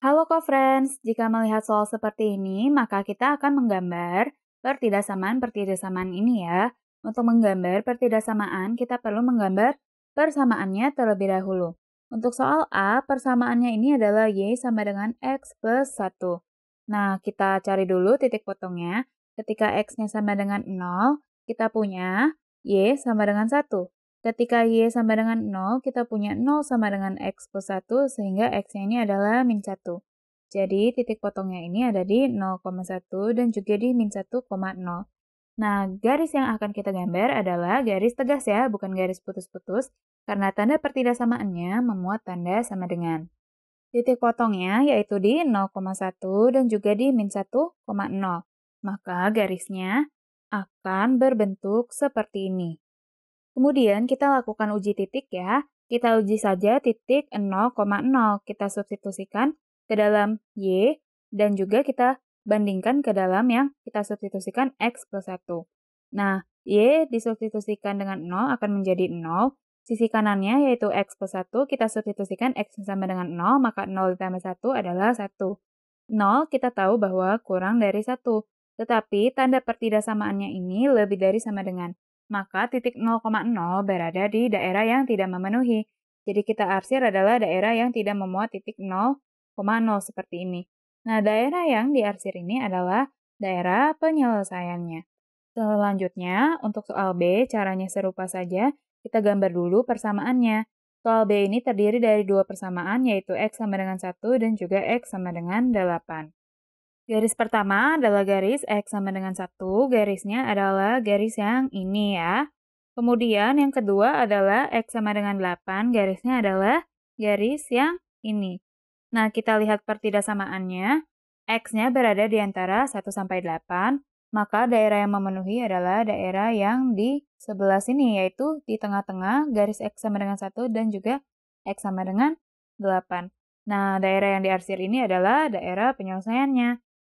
Halo co-friends, jika melihat soal seperti ini, maka kita akan menggambar pertidaksamaan pertidaksamaan ini ya. Untuk menggambar pertidaksamaan, kita perlu menggambar persamaannya terlebih dahulu. Untuk soal A, persamaannya ini adalah Y sama dengan X plus 1. Nah, kita cari dulu titik potongnya. Ketika X-nya sama dengan 0, kita punya Y sama dengan 1. Ketika Y sama dengan 0, kita punya 0 sama dengan X plus 1, sehingga X-nya ini adalah min 1. Jadi titik potongnya ini ada di 0,1 dan juga di min 1,0. Nah, garis yang akan kita gambar adalah garis tegas ya, bukan garis putus-putus, karena tanda pertidaksamaannya memuat tanda sama dengan. Titik potongnya yaitu di 0,1 dan juga di min 1,0. Maka garisnya akan berbentuk seperti ini. Kemudian kita lakukan uji titik ya. Kita uji saja titik 0,0. Kita substitusikan ke dalam Y dan juga kita bandingkan ke dalam yang kita substitusikan X plus 1. Nah, Y disubstitusikan dengan 0 akan menjadi 0. Sisi kanannya yaitu X plus 1, kita substitusikan X sama dengan 0, maka 0 ditambah 1 adalah 1. 0 kita tahu bahwa kurang dari 1, tetapi tanda pertidaksamaannya ini lebih dari sama dengan maka titik 0,0 berada di daerah yang tidak memenuhi. Jadi kita arsir adalah daerah yang tidak memuat titik 0,0 seperti ini. Nah, daerah yang diarsir ini adalah daerah penyelesaiannya. Selanjutnya, untuk soal B, caranya serupa saja. Kita gambar dulu persamaannya. Soal B ini terdiri dari dua persamaan, yaitu X sama dengan 1 dan juga X sama dengan 8. Garis pertama adalah garis X sama dengan 1, garisnya adalah garis yang ini ya. Kemudian yang kedua adalah X sama dengan 8, garisnya adalah garis yang ini. Nah, kita lihat pertidaksamaannya. X-nya berada di antara 1 sampai 8, maka daerah yang memenuhi adalah daerah yang di sebelah sini, yaitu di tengah-tengah garis X sama dengan 1 dan juga X sama dengan 8. Nah, daerah yang diarsir ini adalah daerah penyelesaiannya.